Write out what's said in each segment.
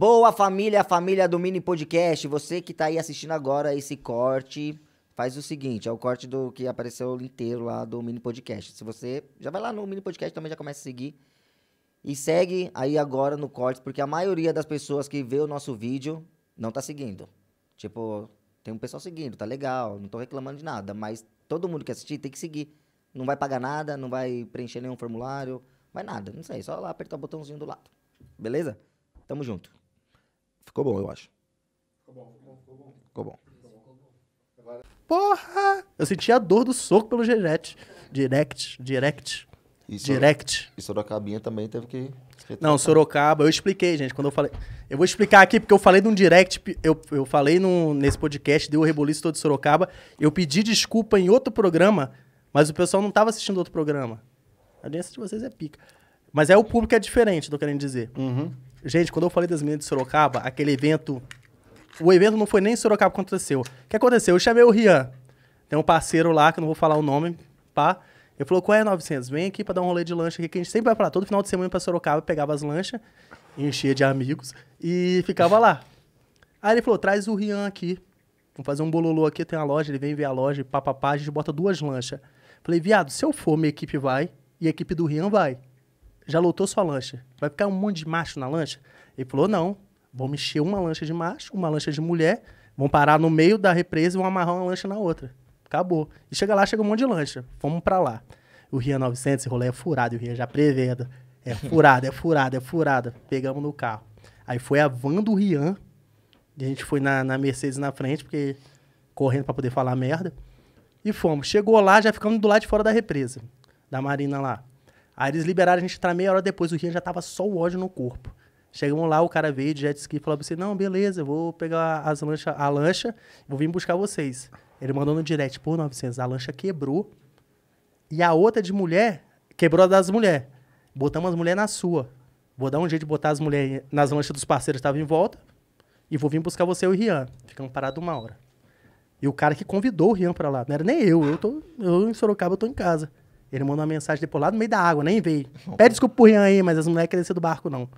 Boa família, família do Mini Podcast. Você que tá aí assistindo agora esse corte, faz o seguinte, é o corte do que apareceu inteiro lá do Mini Podcast. Se você já vai lá no Mini Podcast também já começa a seguir e segue aí agora no corte, porque a maioria das pessoas que vê o nosso vídeo não tá seguindo. Tipo, tem um pessoal seguindo, tá legal, não tô reclamando de nada, mas todo mundo que assistir tem que seguir. Não vai pagar nada, não vai preencher nenhum formulário, vai nada, não sei, só lá apertar o botãozinho do lado. Beleza? Tamo junto. Ficou bom, eu acho. Ficou bom, ficou bom. Ficou bom. Porra! Eu senti a dor do soco pelo direct. Direct, direct. E direct. E Sorocabinha também teve que. Não, Sorocaba, eu expliquei, gente, quando eu falei. Eu vou explicar aqui, porque eu falei num direct, eu, eu falei num, nesse podcast, deu o reboliço todo de Sorocaba. Eu pedi desculpa em outro programa, mas o pessoal não estava assistindo outro programa. A audiência de vocês é pica. Mas é o público é diferente, tô querendo dizer. Uhum. Gente, quando eu falei das meninas de Sorocaba, aquele evento. O evento não foi nem em Sorocaba que aconteceu. O que aconteceu? Eu chamei o Rian. Tem um parceiro lá, que eu não vou falar o nome, pá. Ele falou, qual é 900? Vem aqui pra dar um rolê de lancha aqui, que a gente sempre vai falar. Todo final de semana pra Sorocaba, pegava as lanchas, enchia de amigos e ficava lá. Aí ele falou, traz o Rian aqui. Vamos fazer um bololô aqui, tem uma loja, ele vem ver a loja, papapá, a gente bota duas lanchas. Falei, viado, se eu for, minha equipe vai e a equipe do Rian vai já lotou sua lancha. Vai ficar um monte de macho na lancha? Ele falou, não. Vamos encher uma lancha de macho, uma lancha de mulher, vão parar no meio da represa e vão amarrar uma lancha na outra. Acabou. E chega lá, chega um monte de lancha. Vamos para lá. O Rio 900, esse rolê é furado, o Ria já prevendo. É furado, é furado, é furado. Pegamos no carro. Aí foi a van do Rian, e a gente foi na, na Mercedes na frente, porque correndo para poder falar merda. E fomos. Chegou lá, já ficamos do lado de fora da represa, da marina lá. Aí eles liberaram a gente entrar meia hora depois, o Rian já tava só o ódio no corpo. Chegamos lá, o cara veio de jet ski e falou assim: Não, beleza, eu vou pegar as lancha, a lancha, vou vir buscar vocês. Ele mandou no direct: Pô, 900, a lancha quebrou. E a outra de mulher, quebrou a das mulheres. Botamos as mulheres na sua. Vou dar um jeito de botar as mulheres nas lanchas dos parceiros que estavam em volta. E vou vir buscar você e o Rian. Ficamos parados uma hora. E o cara que convidou o Rian pra lá, não era nem eu, eu, tô, eu em Sorocaba, eu tô em casa. Ele mandou uma mensagem depois lá no meio da água, nem veio. Pede desculpa pro Rian aí, mas as moleques querem descer do barco, não.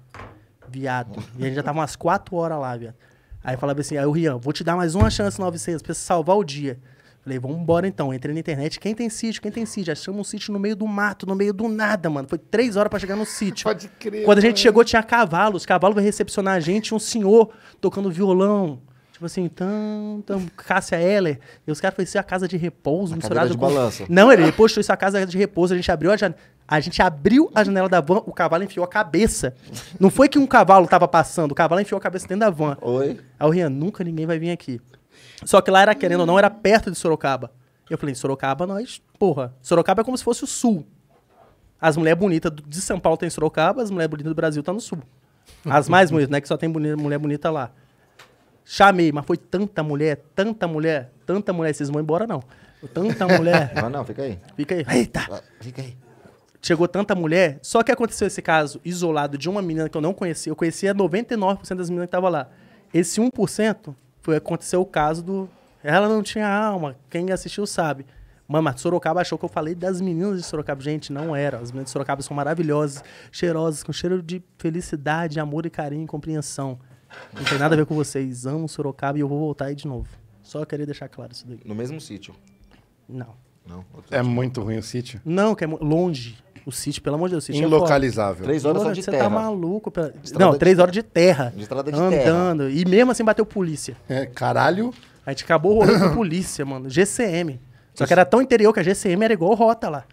Viado. E a gente já tava umas quatro horas lá, viado. Aí falava assim, aí o Rian, vou te dar mais uma chance, 900, pra você salvar o dia. Falei, vamos embora então. Entrei na internet, quem tem sítio, quem tem sítio? Achamos um sítio no meio do mato, no meio do nada, mano. Foi três horas para chegar no sítio. Pode crer. Quando a gente mano. chegou, tinha cavalos. Os cavalos vai recepcionar a gente, um senhor tocando violão. Tipo assim, tam, Cássia Heller. E os caras foi isso é a casa de repouso a misturado de com... balança. Não, ele postou isso a casa de repouso. A gente abriu a janela. A gente abriu a janela da van, o cavalo enfiou a cabeça. Não foi que um cavalo tava passando, o cavalo enfiou a cabeça dentro da van. Oi. Aí o Rian, nunca ninguém vai vir aqui. Só que lá era, querendo ou não, era perto de Sorocaba. Eu falei, Sorocaba nós, porra. Sorocaba é como se fosse o sul. As mulheres bonitas de São Paulo tem Sorocaba, as mulheres bonitas do Brasil tá no sul. As mais bonitas, né? Que só tem mulher bonita lá. Chamei, mas foi tanta mulher, tanta mulher, tanta mulher. Vocês vão embora, não. Tanta mulher. Não, não, fica aí. Fica aí. Eita! Fica aí. Chegou tanta mulher. Só que aconteceu esse caso isolado de uma menina que eu não conhecia. Eu conhecia 99% das meninas que estavam lá. Esse 1% foi aconteceu o caso do. Ela não tinha alma. Quem assistiu sabe. Mamãe Sorocaba achou que eu falei das meninas de Sorocaba. Gente, não era. As meninas de Sorocaba são maravilhosas, cheirosas, com cheiro de felicidade, amor e carinho e compreensão. Não tem nada a ver com vocês. Amo Sorocaba e eu vou voltar aí de novo. Só queria deixar claro isso daí. No mesmo sítio? Não. Não. É muito ruim o sítio? Não, que é longe. O sítio, pelo amor de Deus, o sítio é Inlocalizável. É três horas Porra, só de você tá terra. Você tá maluco. Pela... Não, três de... horas de terra. De estrada de andando. Terra. E mesmo assim bateu polícia. É, caralho. A gente acabou rolando com polícia, mano. GCM. Só que era tão interior que a GCM era igual rota lá.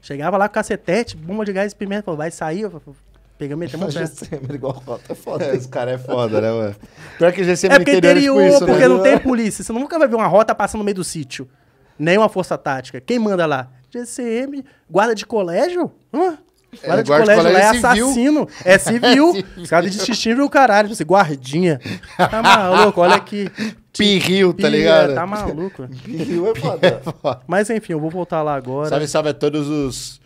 Chegava lá com cacetete, bomba de gás e pimenta. Falou, vai sair? Eu falei, Pegamos metemos um pé. GCM igual rota é foda. É, esse cara é foda, né, mano? Pior que GCM é porque interior, interior tipo isso, porque né? não tem polícia. Você nunca vai ver uma rota passando no meio do sítio. Nem uma força tática. Quem manda lá? GCM, guarda de colégio? Hã? É, guarda, é, de, guarda colégio, de colégio, lá é, assassino. É, é civil. Os caras de o caralho. Você, guardinha. Tá maluco, olha aqui. Pirril, tá ligado? Tá maluco. Pirril é foda. Mas enfim, eu vou voltar lá agora. Salve, salve a todos os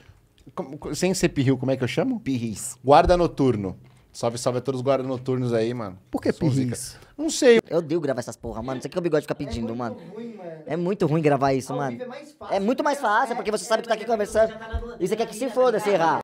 sem ser pirril, como é que eu chamo? Pirris. Guarda noturno. Salve, salve a todos os guarda noturnos aí, mano. Por que pirris? Não sei. Eu odeio gravar essas porra, mano. Não sei o que o bigode fica pedindo, é mano. Ruim, mano. É muito ruim gravar isso, mano. É, mais fácil, é muito mais fácil, é, porque você é, sabe que tá aqui é, conversando. E você quer que se foda tá se errar.